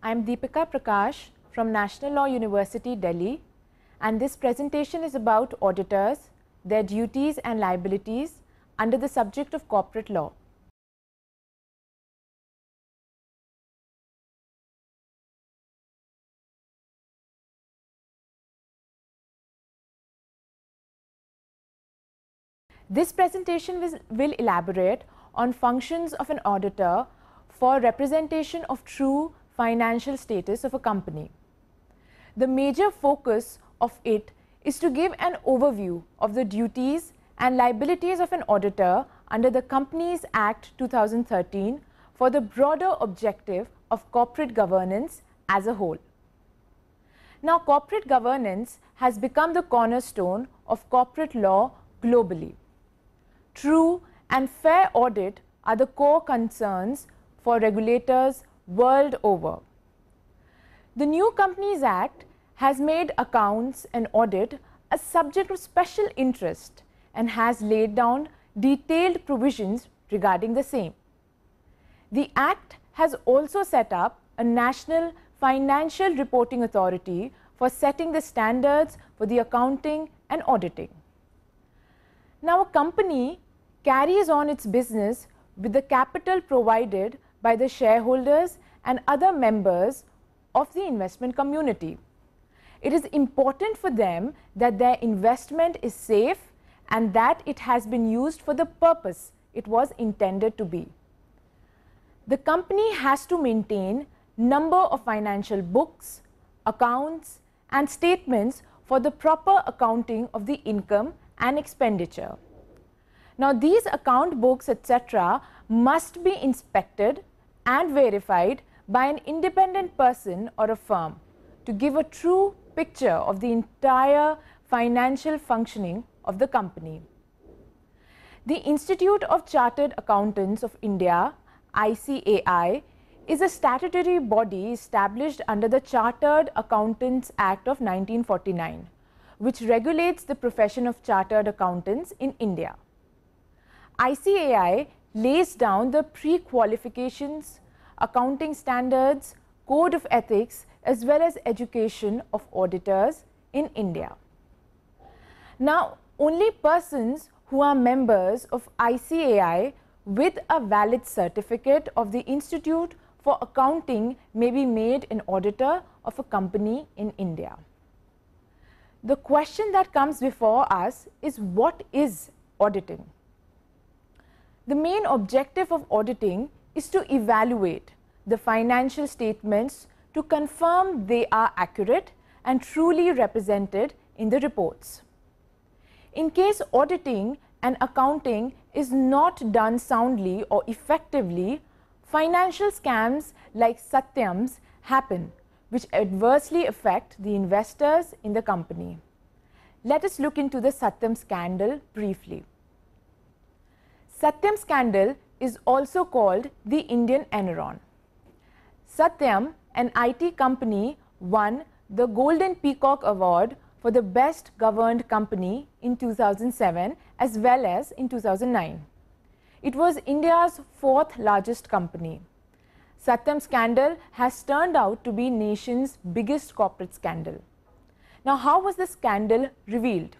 I am Deepika Prakash from National Law University, Delhi and this presentation is about auditors, their duties and liabilities under the subject of corporate law. This presentation will, elaborate on functions of an auditor for representation of true financial status of a company. The major focus of it is to give an overview of the duties and liabilities of an auditor under the Companies Act 2013 for the broader objective of corporate governance as a whole. Now, corporate governance has become the cornerstone of corporate law globally. True and fair audit are the core concerns for regulators world over. The new Companies Act has made accounts and audit a subject of special interest and has laid down detailed provisions regarding the same. The Act has also set up a National Financial Reporting Authority for setting the standards for the accounting and auditing. Now, a company carries on its business with the capital provided by the shareholders and other members of the investment community. It is important for them that their investment is safe and that it has been used for the purpose it was intended to be. The company has to maintain number of financial books, accounts and statements for the proper accounting of the income and expenditure. Now these account books etc must be inspected and verified by an independent person or a firm to give a true picture of the entire financial functioning of the company. The Institute of Chartered Accountants of India, ICAI, is a statutory body established under the Chartered Accountants Act of 1949, which regulates the profession of chartered accountants in India. ICAI lays down the pre-qualifications, accounting standards, code of ethics as well as education of auditors in India. Now, only persons who are members of ICAI with a valid certificate of the Institute for Accounting may be made an auditor of a company in India. The question that comes before us is what is auditing? The main objective of auditing is to evaluate the financial statements to confirm they are accurate and truly represented in the reports. In case auditing and accounting is not done soundly or effectively, financial scams like Satyams happen, which adversely affect the investors in the company. Let us look into the Satyam scandal briefly. Satyam scandal is also called the Indian Enron. Satyam, an IT company, won the Golden Peacock Award for the best governed company in 2007 as well as in 2009. It was India's fourth largest company. Satyam scandal has turned out to be nation's biggest corporate scandal. Now, how was the scandal revealed?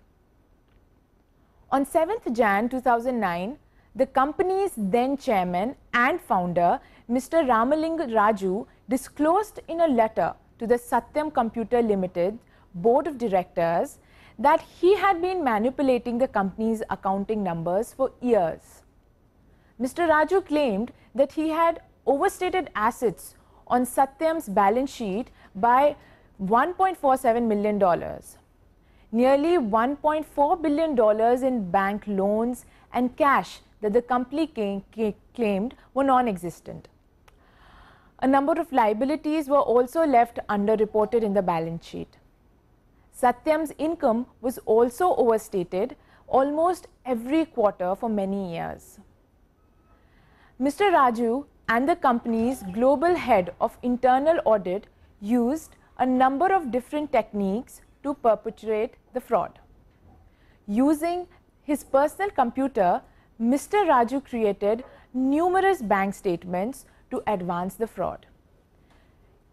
On 7th Jan 2009, the company's then chairman and founder, Mr. Ramaling Raju, disclosed in a letter to the Satyam Computer Limited board of directors that he had been manipulating the company's accounting numbers for years. Mr. Raju claimed that he had overstated assets on Satyam's balance sheet by $1.47 million, nearly $1.4 billion in bank loans and cash that the company claimed were non-existent. A number of liabilities were also left underreported in the balance sheet. Satyam's income was also overstated almost every quarter for many years. Mr. Raju and the company's global head of internal audit used a number of different techniques to perpetrate the fraud. Using his personal computer, Mr. Raju created numerous bank statements to advance the fraud.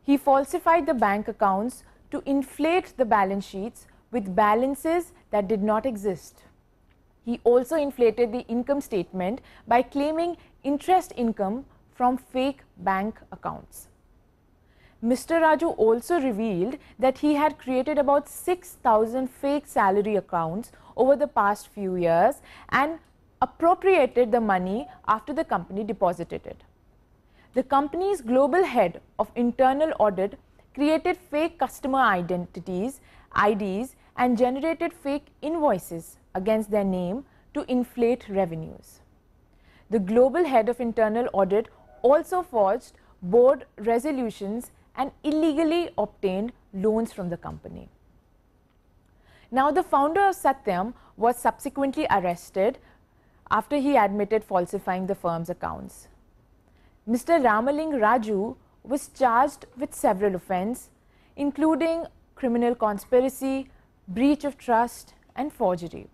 He falsified the bank accounts to inflate the balance sheets with balances that did not exist. He also inflated the income statement by claiming interest income from fake bank accounts. Mr. Raju also revealed that he had created about 6,000 fake salary accounts over the past few years and appropriated the money after the company deposited it. The company's global head of internal audit created fake customer identities, IDs and generated fake invoices against their name to inflate revenues. The global head of internal audit also forged board resolutions and illegally obtained loans from the company. Now, the founder of Satyam was subsequently arrested after he admitted falsifying the firm's accounts. Mr. Ramaling Raju was charged with several offences, including criminal conspiracy, breach of trust, and forgery.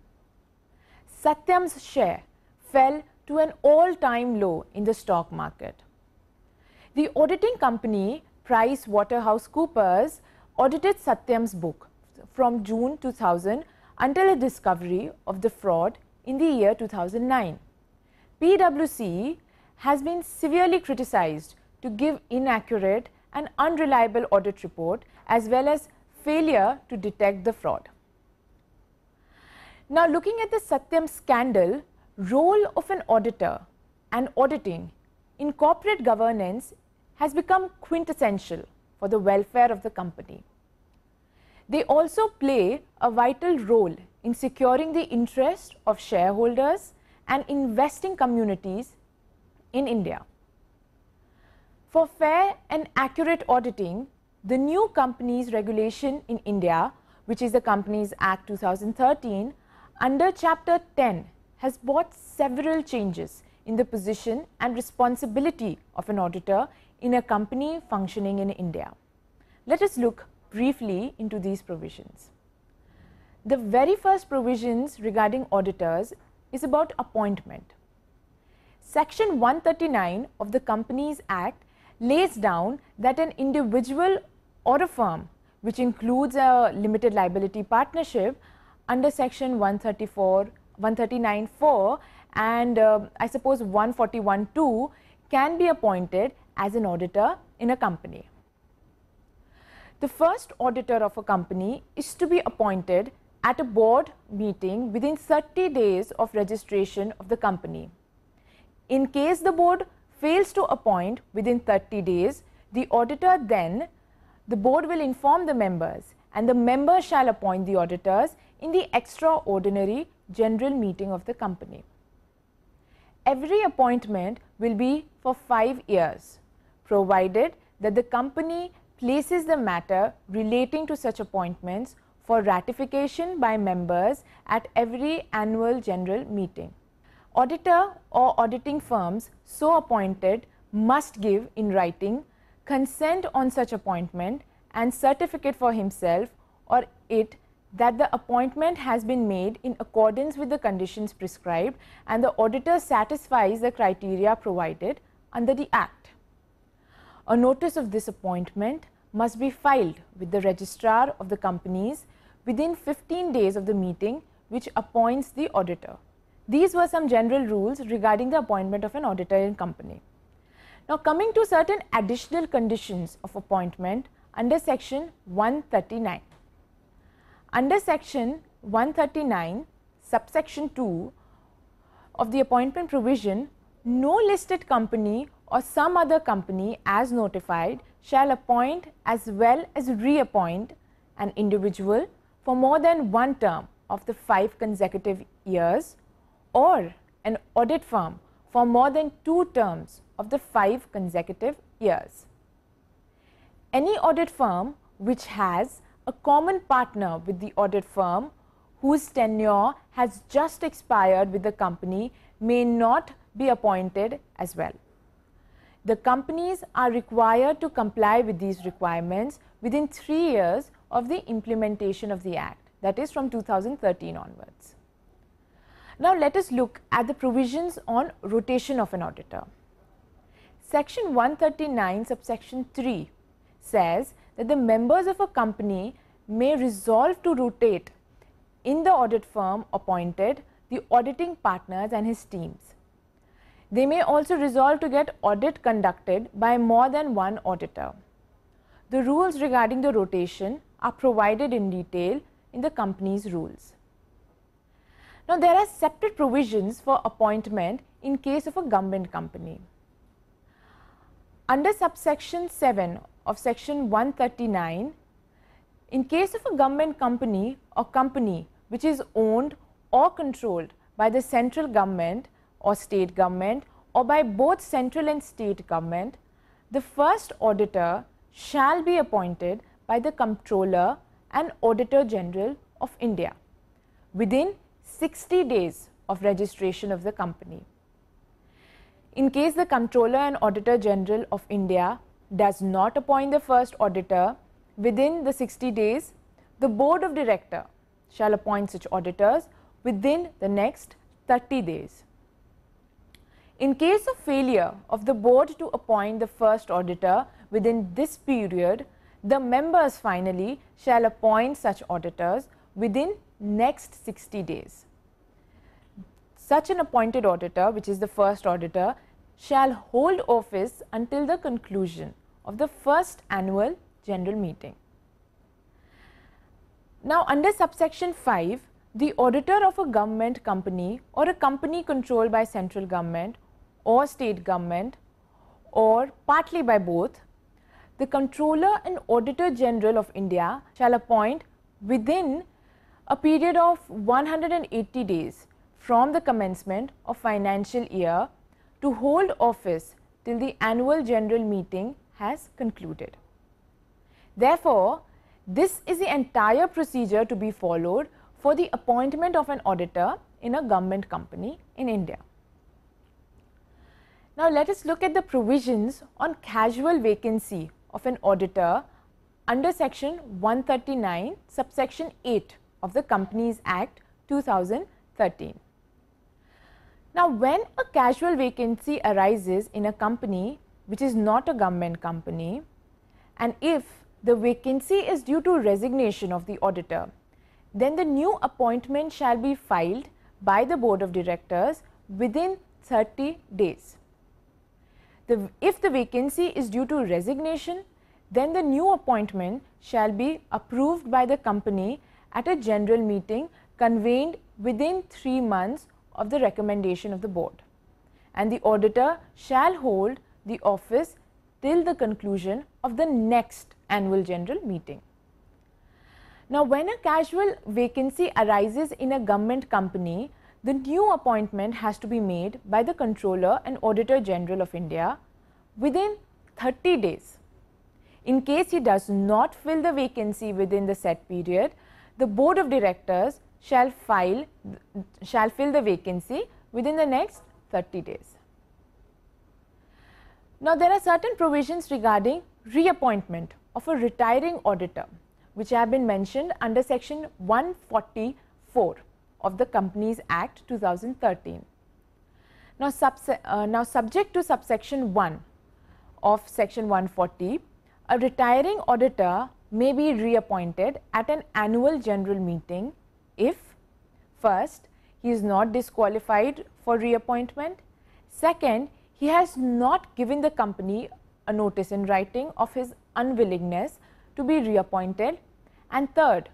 Satyam's share fell to an all time low in the stock market. The auditing company Price Waterhouse Coopers audited Satyam's book from June 2000 until a discovery of the fraud in the year 2009. PwC has been severely criticized to give inaccurate and unreliable audit report as well as failure to detect the fraud. Now looking at the Satyam scandal, role of an auditor and auditing in corporate governance has become quintessential for the welfare of the company. They also play a vital role in securing the interest of shareholders and investing communities in India. For fair and accurate auditing, the new companies regulation in India, which is the Companies Act 2013, under Chapter 10 has brought several changes in the position and responsibility of an auditor in a company functioning in India. Let us look briefly into these provisions. The very first provisions regarding auditors is about appointment. Section 139 of the Companies Act lays down that an individual or a firm which includes a limited liability partnership under section 134 139.4 and uh, I suppose 141.2 can be appointed as an auditor in a company. The first auditor of a company is to be appointed at a board meeting within 30 days of registration of the company. In case the board fails to appoint within 30 days, the auditor then, the board will inform the members and the members shall appoint the auditors in the extraordinary general meeting of the company. Every appointment will be for 5 years, provided that the company places the matter relating to such appointments for ratification by members at every annual general meeting. Auditor or auditing firms so appointed must give in writing consent on such appointment and certificate for himself or it that the appointment has been made in accordance with the conditions prescribed and the auditor satisfies the criteria provided under the Act. A notice of this appointment must be filed with the registrar of the companies within 15 days of the meeting which appoints the auditor. These were some general rules regarding the appointment of an auditor in company. Now coming to certain additional conditions of appointment under section 139. Under section 139 subsection 2 of the appointment provision, no listed company or some other company as notified shall appoint as well as reappoint an individual for more than one term of the five consecutive years or an audit firm for more than two terms of the five consecutive years. Any audit firm which has a common partner with the audit firm whose tenure has just expired with the company may not be appointed as well. The companies are required to comply with these requirements within three years of the implementation of the Act that is from 2013 onwards. Now, let us look at the provisions on rotation of an auditor. Section 139 subsection 3 says that the members of a company may resolve to rotate in the audit firm appointed the auditing partners and his teams. They may also resolve to get audit conducted by more than one auditor. The rules regarding the rotation are provided in detail in the company's rules. Now, there are separate provisions for appointment in case of a government company. Under subsection 7 of section 139, in case of a government company or company which is owned or controlled by the central government, or state government or by both central and state government, the first auditor shall be appointed by the Comptroller and Auditor General of India within 60 days of registration of the company. In case the Comptroller and Auditor General of India does not appoint the first auditor within the 60 days, the Board of Director shall appoint such auditors within the next 30 days. In case of failure of the board to appoint the first auditor within this period, the members finally shall appoint such auditors within next 60 days. Such an appointed auditor, which is the first auditor, shall hold office until the conclusion of the first annual general meeting. Now, under subsection 5, the auditor of a government company or a company controlled by central government or state government or partly by both, the Controller and Auditor General of India shall appoint within a period of 180 days from the commencement of financial year to hold office till the annual general meeting has concluded. Therefore, this is the entire procedure to be followed for the appointment of an auditor in a government company in India. Now let us look at the provisions on casual vacancy of an auditor under section 139 subsection 8 of the Companies Act 2013. Now when a casual vacancy arises in a company which is not a government company and if the vacancy is due to resignation of the auditor, then the new appointment shall be filed by the board of directors within 30 days. The, if the vacancy is due to resignation, then the new appointment shall be approved by the company at a general meeting convened within 3 months of the recommendation of the board. And the auditor shall hold the office till the conclusion of the next annual general meeting. Now, when a casual vacancy arises in a government company, the new appointment has to be made by the Controller and Auditor General of India within 30 days. In case he does not fill the vacancy within the set period, the Board of Directors shall file shall fill the vacancy within the next 30 days. Now, there are certain provisions regarding reappointment of a retiring auditor which have been mentioned under section 144 of the Companies Act 2013. Now, uh, now subject to subsection 1 of section 140, a retiring auditor may be reappointed at an annual general meeting if first he is not disqualified for reappointment, second he has not given the company a notice in writing of his unwillingness to be reappointed and third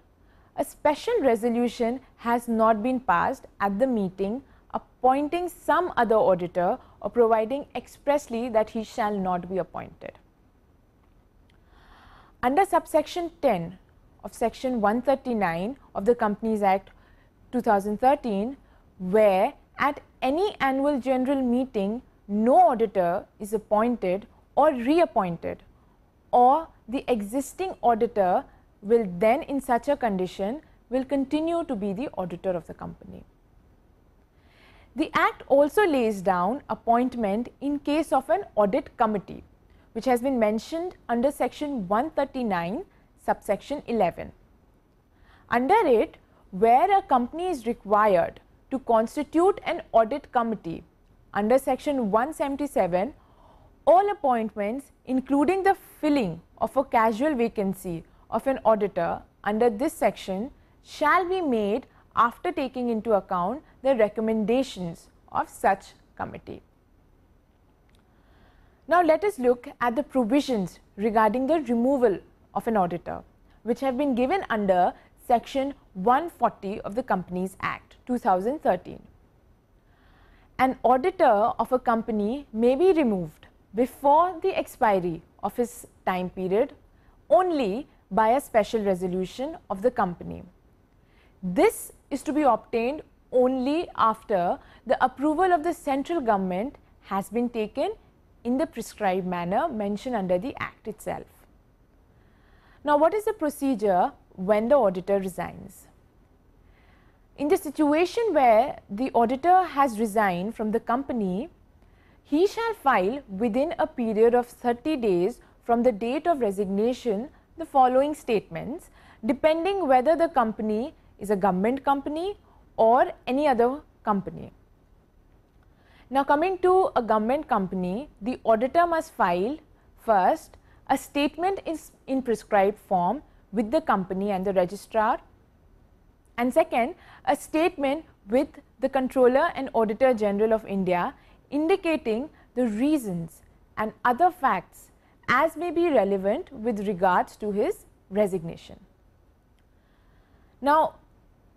a special resolution has not been passed at the meeting appointing some other auditor or providing expressly that he shall not be appointed. Under subsection 10 of section 139 of the Companies Act 2013, where at any annual general meeting no auditor is appointed or reappointed or the existing auditor will then in such a condition will continue to be the auditor of the company. The act also lays down appointment in case of an audit committee which has been mentioned under section 139 subsection 11. Under it where a company is required to constitute an audit committee under section 177 all appointments including the filling of a casual vacancy of an auditor under this section shall be made after taking into account the recommendations of such committee. Now, let us look at the provisions regarding the removal of an auditor which have been given under section 140 of the Companies Act 2013. An auditor of a company may be removed before the expiry of his time period only by a special resolution of the company. This is to be obtained only after the approval of the central government has been taken in the prescribed manner mentioned under the act itself. Now, what is the procedure when the auditor resigns? In the situation where the auditor has resigned from the company, he shall file within a period of 30 days from the date of resignation the following statements depending whether the company is a government company or any other company. Now coming to a government company, the auditor must file first a statement is in prescribed form with the company and the registrar and second a statement with the controller and auditor general of India indicating the reasons and other facts as may be relevant with regards to his resignation. Now,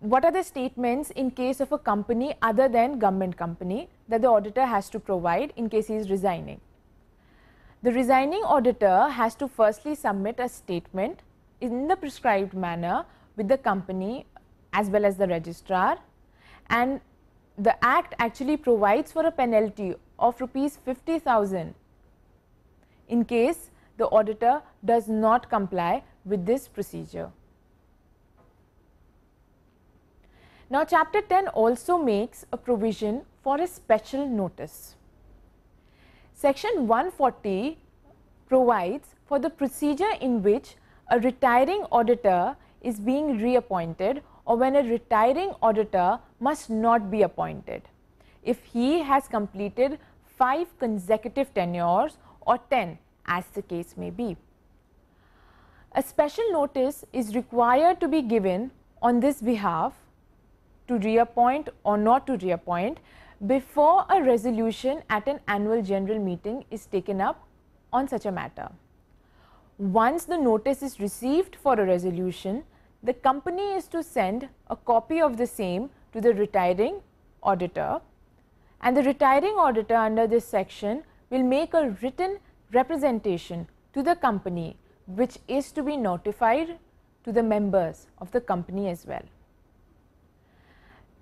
what are the statements in case of a company other than government company that the auditor has to provide in case he is resigning? The resigning auditor has to firstly submit a statement in the prescribed manner with the company as well as the registrar and the act actually provides for a penalty of rupees 50,000 in case the auditor does not comply with this procedure. Now, chapter 10 also makes a provision for a special notice. Section 140 provides for the procedure in which a retiring auditor is being reappointed or when a retiring auditor must not be appointed if he has completed 5 consecutive tenures or 10 as the case may be. A special notice is required to be given on this behalf to reappoint or not to reappoint before a resolution at an annual general meeting is taken up on such a matter. Once the notice is received for a resolution, the company is to send a copy of the same to the retiring auditor and the retiring auditor under this section will make a written representation to the company which is to be notified to the members of the company as well.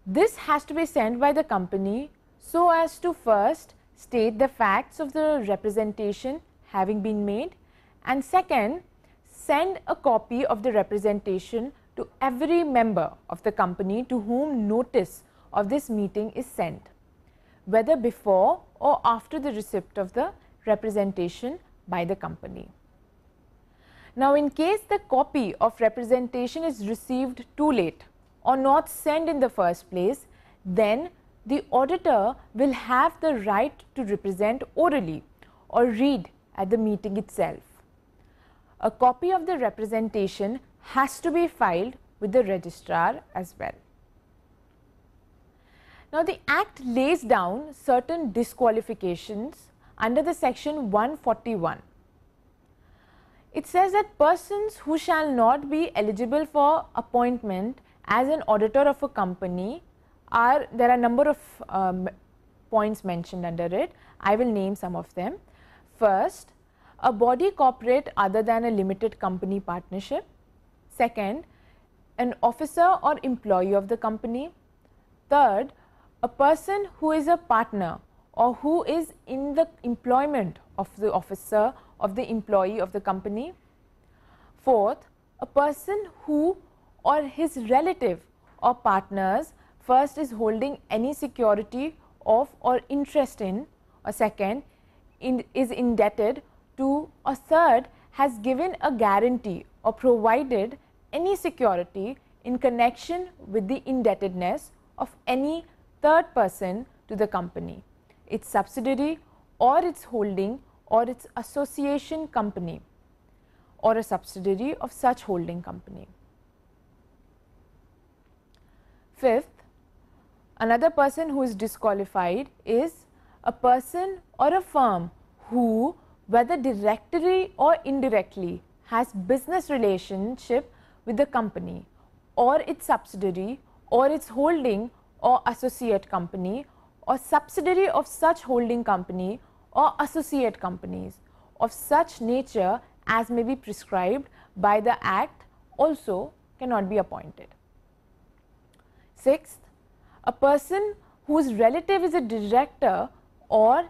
This has to be sent by the company so as to first state the facts of the representation having been made and second send a copy of the representation to every member of the company to whom notice of this meeting is sent whether before or after the receipt of the representation by the company. Now, in case the copy of representation is received too late or not sent in the first place, then the auditor will have the right to represent orally or read at the meeting itself. A copy of the representation has to be filed with the registrar as well. Now, the Act lays down certain disqualifications under the section 141. It says that persons who shall not be eligible for appointment as an auditor of a company are there are number of um, points mentioned under it. I will name some of them. First, a body corporate other than a limited company partnership. Second, an officer or employee of the company. Third, a person who is a partner or who is in the employment of the officer, of the employee of the company. Fourth, a person who or his relative or partners first is holding any security of or interest in or second in, is indebted to or third has given a guarantee or provided any security in connection with the indebtedness of any third person to the company, its subsidiary or its holding or its association company or a subsidiary of such holding company. Fifth, another person who is disqualified is a person or a firm who whether directly or indirectly has business relationship with the company or its subsidiary or its holding or associate company or subsidiary of such holding company or associate companies of such nature as may be prescribed by the act also cannot be appointed. Sixth, a person whose relative is a director or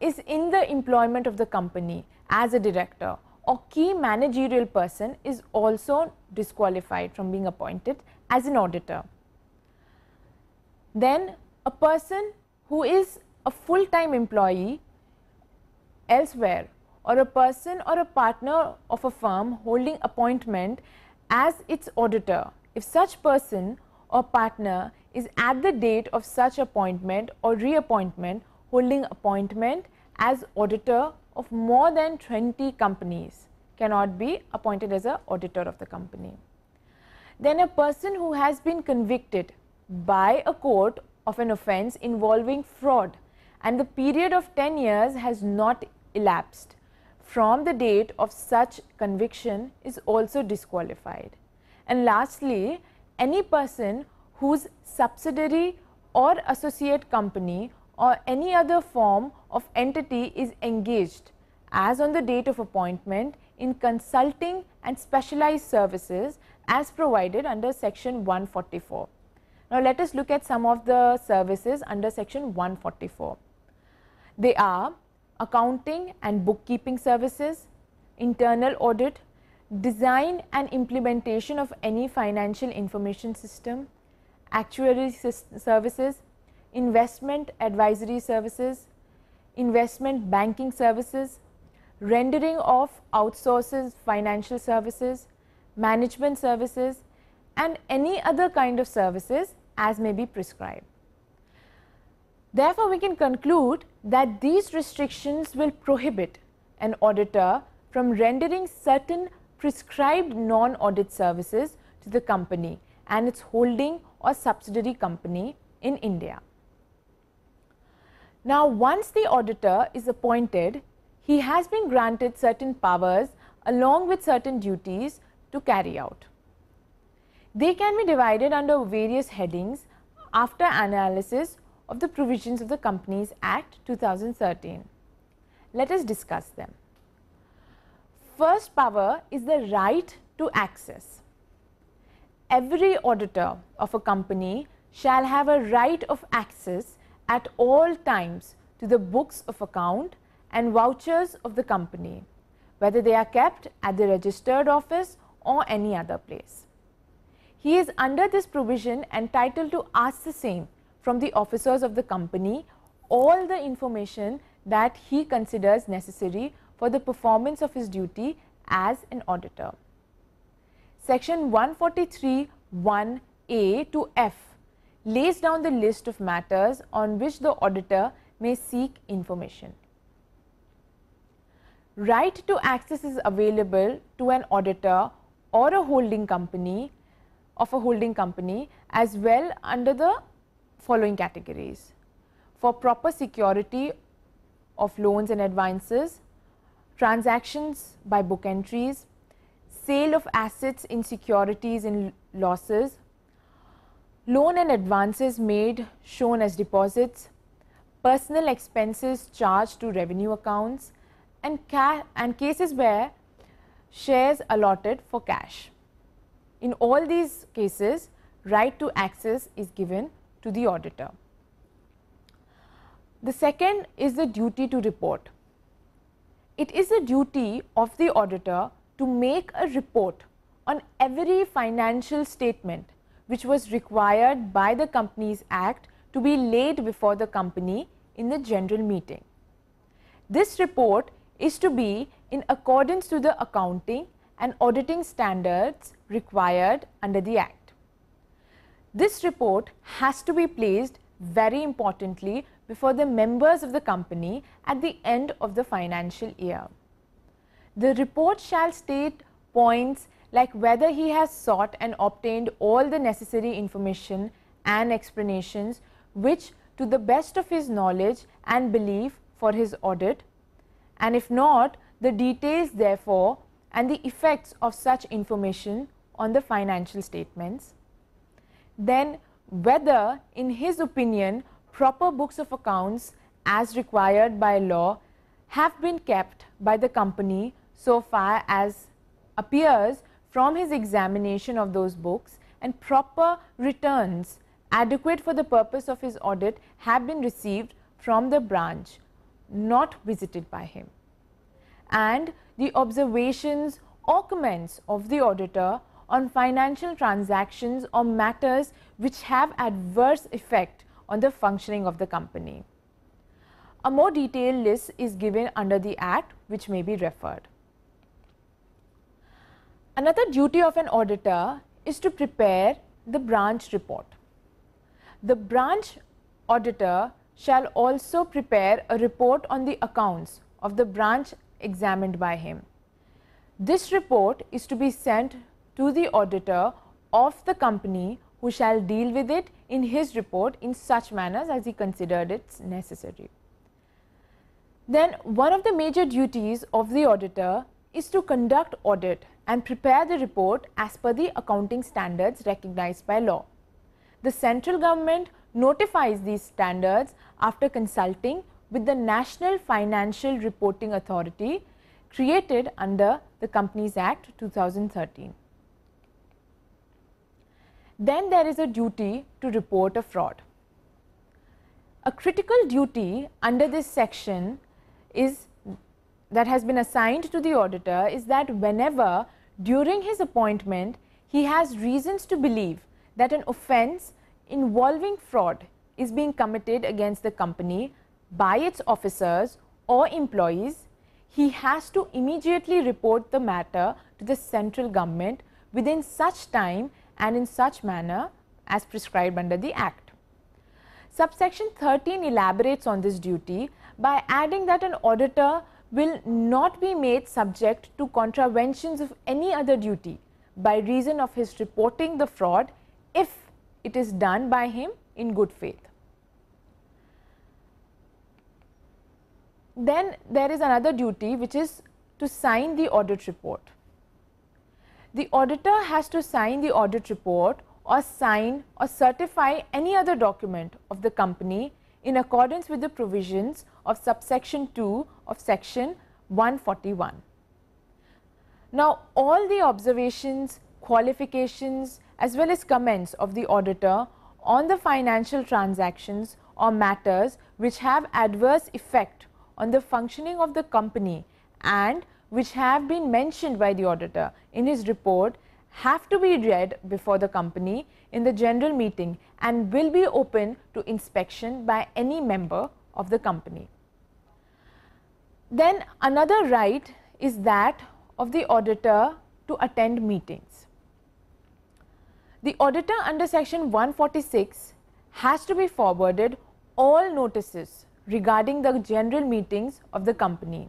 is in the employment of the company as a director or key managerial person is also disqualified from being appointed as an auditor then a person who is a full time employee elsewhere or a person or a partner of a firm holding appointment as its auditor if such person or partner is at the date of such appointment or reappointment holding appointment as auditor of more than 20 companies cannot be appointed as an auditor of the company. Then a person who has been convicted by a court of an offence involving fraud and the period of 10 years has not elapsed from the date of such conviction is also disqualified. And lastly, any person whose subsidiary or associate company or any other form of entity is engaged as on the date of appointment in consulting and specialized services as provided under section 144. Now, let us look at some of the services under section 144. They are accounting and bookkeeping services, internal audit, design and implementation of any financial information system, actuary services, investment advisory services, investment banking services, rendering of outsources financial services, management services and any other kind of services as may be prescribed. Therefore, we can conclude that these restrictions will prohibit an auditor from rendering certain prescribed non-audit services to the company and its holding or subsidiary company in India. Now, once the auditor is appointed, he has been granted certain powers along with certain duties to carry out. They can be divided under various headings after analysis of the provisions of the Companies Act 2013. Let us discuss them. First power is the right to access. Every auditor of a company shall have a right of access at all times to the books of account and vouchers of the company, whether they are kept at the registered office or any other place. He is under this provision entitled to ask the same from the officers of the company all the information that he considers necessary for the performance of his duty as an auditor. Section 143.1a to f lays down the list of matters on which the auditor may seek information. Right to access is available to an auditor or a holding company of a holding company as well under the following categories. For proper security of loans and advances, transactions by book entries, sale of assets in securities and losses, loan and advances made shown as deposits, personal expenses charged to revenue accounts and, and cases where shares allotted for cash. In all these cases, right to access is given to the auditor. The second is the duty to report. It is the duty of the auditor to make a report on every financial statement which was required by the Companies Act to be laid before the company in the general meeting. This report is to be in accordance to the accounting and auditing standards required under the Act. This report has to be placed very importantly before the members of the company at the end of the financial year. The report shall state points like whether he has sought and obtained all the necessary information and explanations which to the best of his knowledge and belief for his audit and if not the details therefore and the effects of such information on the financial statements. Then whether in his opinion proper books of accounts as required by law have been kept by the company so far as appears from his examination of those books and proper returns adequate for the purpose of his audit have been received from the branch not visited by him and the observations or comments of the auditor on financial transactions or matters which have adverse effect on the functioning of the company. A more detailed list is given under the Act which may be referred. Another duty of an auditor is to prepare the branch report. The branch auditor shall also prepare a report on the accounts of the branch examined by him. This report is to be sent to the auditor of the company who shall deal with it in his report in such manners as he considered it necessary. Then one of the major duties of the auditor is to conduct audit and prepare the report as per the accounting standards recognized by law. The central government notifies these standards after consulting with the National Financial Reporting Authority created under the Companies Act 2013. Then there is a duty to report a fraud. A critical duty under this section is that has been assigned to the auditor is that whenever during his appointment he has reasons to believe that an offence involving fraud is being committed against the company by its officers or employees, he has to immediately report the matter to the central government within such time and in such manner as prescribed under the Act. Subsection 13 elaborates on this duty by adding that an auditor will not be made subject to contraventions of any other duty by reason of his reporting the fraud if it is done by him in good faith. Then there is another duty which is to sign the audit report. The auditor has to sign the audit report or sign or certify any other document of the company in accordance with the provisions of subsection 2 of section 141. Now, all the observations, qualifications as well as comments of the auditor on the financial transactions or matters which have adverse effect on the functioning of the company and which have been mentioned by the auditor in his report have to be read before the company in the general meeting and will be open to inspection by any member of the company. Then another right is that of the auditor to attend meetings. The auditor under section 146 has to be forwarded all notices regarding the general meetings of the company.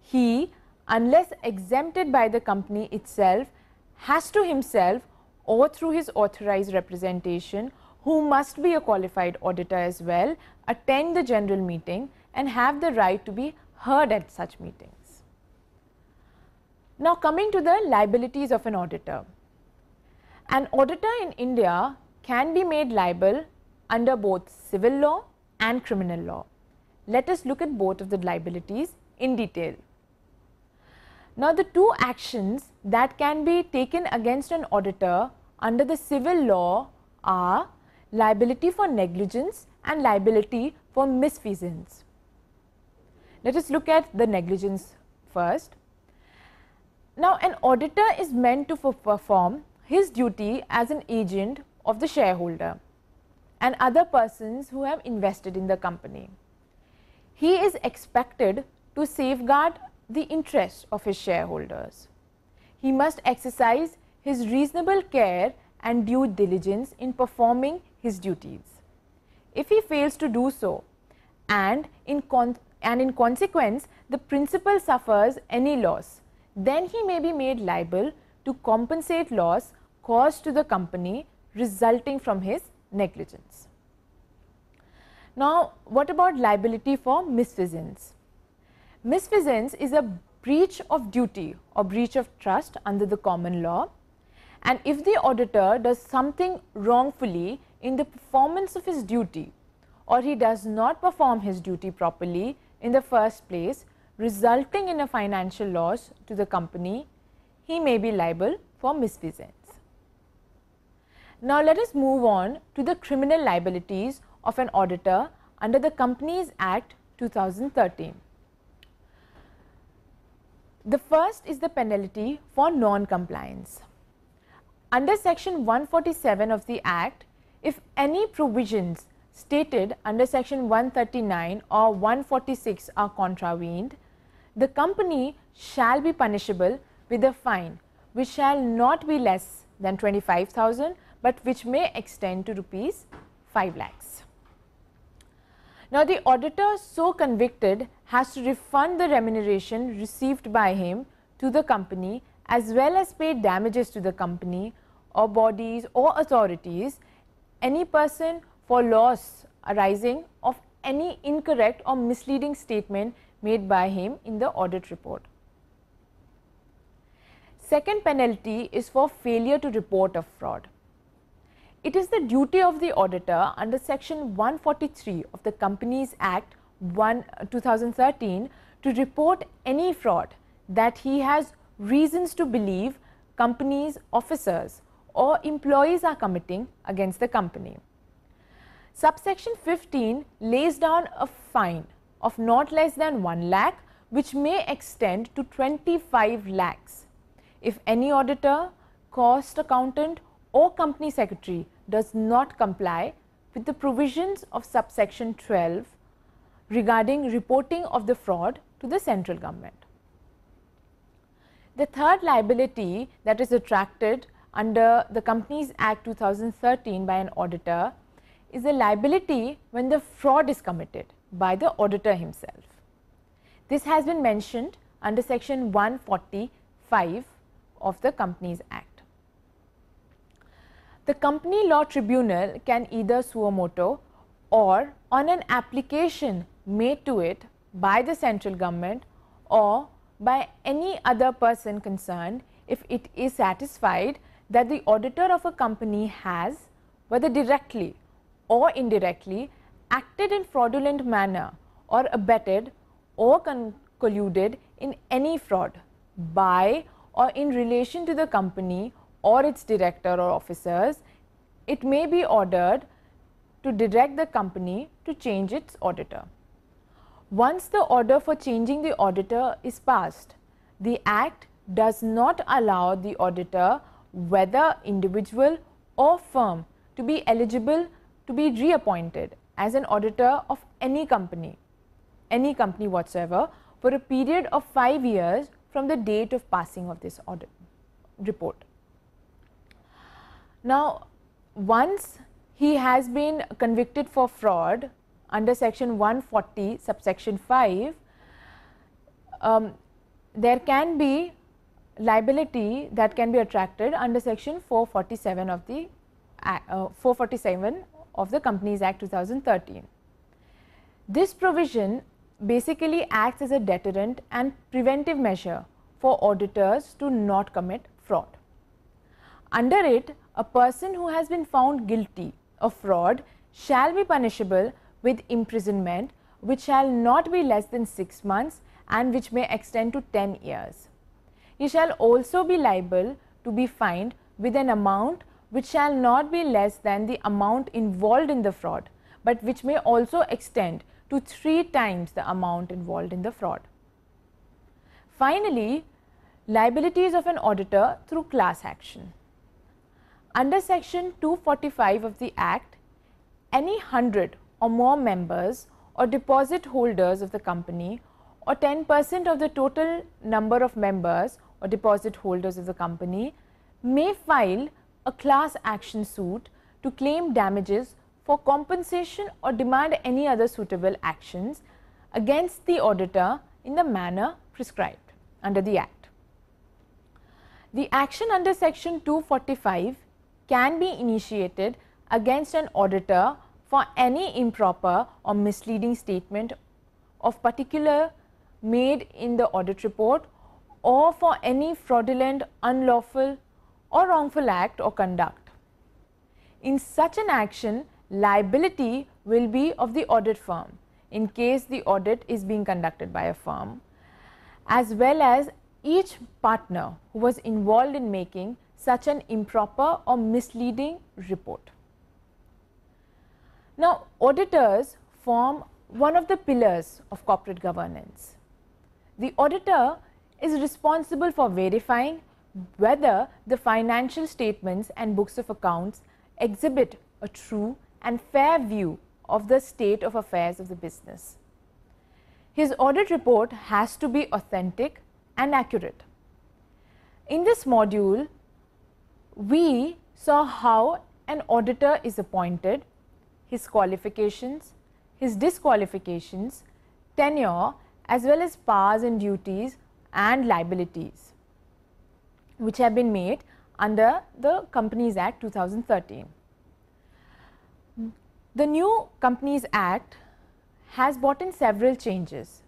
He, unless exempted by the company itself, has to himself or through his authorized representation, who must be a qualified auditor as well, attend the general meeting and have the right to be heard at such meetings. Now coming to the liabilities of an auditor. An auditor in India can be made liable under both civil law and criminal law. Let us look at both of the liabilities in detail. Now, the two actions that can be taken against an auditor under the civil law are liability for negligence and liability for misfeasance. Let us look at the negligence first. Now, an auditor is meant to perform his duty as an agent of the shareholder and other persons who have invested in the company. He is expected to safeguard the interests of his shareholders. He must exercise his reasonable care and due diligence in performing his duties. If he fails to do so and in, and in consequence the principal suffers any loss, then he may be made liable to compensate loss caused to the company resulting from his negligence. Now, what about liability for misfeasance? Misfeasance is a breach of duty or breach of trust under the common law and if the auditor does something wrongfully in the performance of his duty or he does not perform his duty properly in the first place resulting in a financial loss to the company, he may be liable for misfeasance. Now let us move on to the criminal liabilities of an auditor under the Companies Act 2013. The first is the penalty for non-compliance. Under section 147 of the Act, if any provisions stated under section 139 or 146 are contravened, the company shall be punishable with a fine which shall not be less than 25,000 but which may extend to rupees 5 lakhs. Now, the auditor so convicted has to refund the remuneration received by him to the company as well as pay damages to the company or bodies or authorities any person for loss arising of any incorrect or misleading statement made by him in the audit report. Second penalty is for failure to report a fraud. It is the duty of the auditor under section 143 of the Companies Act 1, 2013 to report any fraud that he has reasons to believe companies, officers or employees are committing against the company. Subsection 15 lays down a fine of not less than 1 lakh which may extend to 25 lakhs. If any auditor, cost accountant or company secretary does not comply with the provisions of subsection 12 regarding reporting of the fraud to the central government. The third liability that is attracted under the Companies Act 2013 by an auditor is a liability when the fraud is committed by the auditor himself. This has been mentioned under section 145 of the Companies Act. The Company Law Tribunal can either suo motor or on an application made to it by the central government or by any other person concerned if it is satisfied that the auditor of a company has, whether directly or indirectly, acted in fraudulent manner or abetted or colluded in any fraud by or in relation to the company or its director or officers, it may be ordered to direct the company to change its auditor. Once the order for changing the auditor is passed, the Act does not allow the auditor, whether individual or firm, to be eligible to be reappointed as an auditor of any company, any company whatsoever, for a period of 5 years from the date of passing of this audit report. Now, once he has been convicted for fraud under section 140 subsection 5, um, there can be liability that can be attracted under section 447 of the uh, 447 of the Companies Act 2013. This provision basically acts as a deterrent and preventive measure for auditors to not commit fraud. Under it, a person who has been found guilty of fraud shall be punishable with imprisonment which shall not be less than 6 months and which may extend to 10 years. He shall also be liable to be fined with an amount which shall not be less than the amount involved in the fraud, but which may also extend to 3 times the amount involved in the fraud. Finally, liabilities of an auditor through class action. Under section 245 of the Act, any hundred or more members or deposit holders of the company or 10% of the total number of members or deposit holders of the company may file a class action suit to claim damages for compensation or demand any other suitable actions against the auditor in the manner prescribed under the Act. The action under section 245 can be initiated against an auditor for any improper or misleading statement of particular made in the audit report or for any fraudulent, unlawful or wrongful act or conduct. In such an action, liability will be of the audit firm in case the audit is being conducted by a firm as well as each partner who was involved in making such an improper or misleading report. Now, auditors form one of the pillars of corporate governance. The auditor is responsible for verifying whether the financial statements and books of accounts exhibit a true and fair view of the state of affairs of the business. His audit report has to be authentic and accurate. In this module, we saw how an auditor is appointed, his qualifications, his disqualifications, tenure as well as powers and duties and liabilities which have been made under the Companies Act 2013. The new Companies Act has brought in several changes.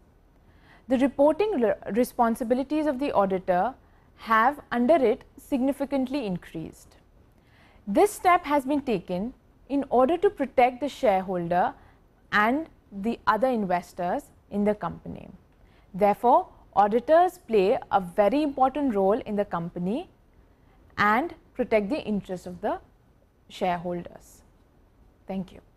The reporting responsibilities of the auditor have under it significantly increased. This step has been taken in order to protect the shareholder and the other investors in the company. Therefore, auditors play a very important role in the company and protect the interests of the shareholders. Thank you.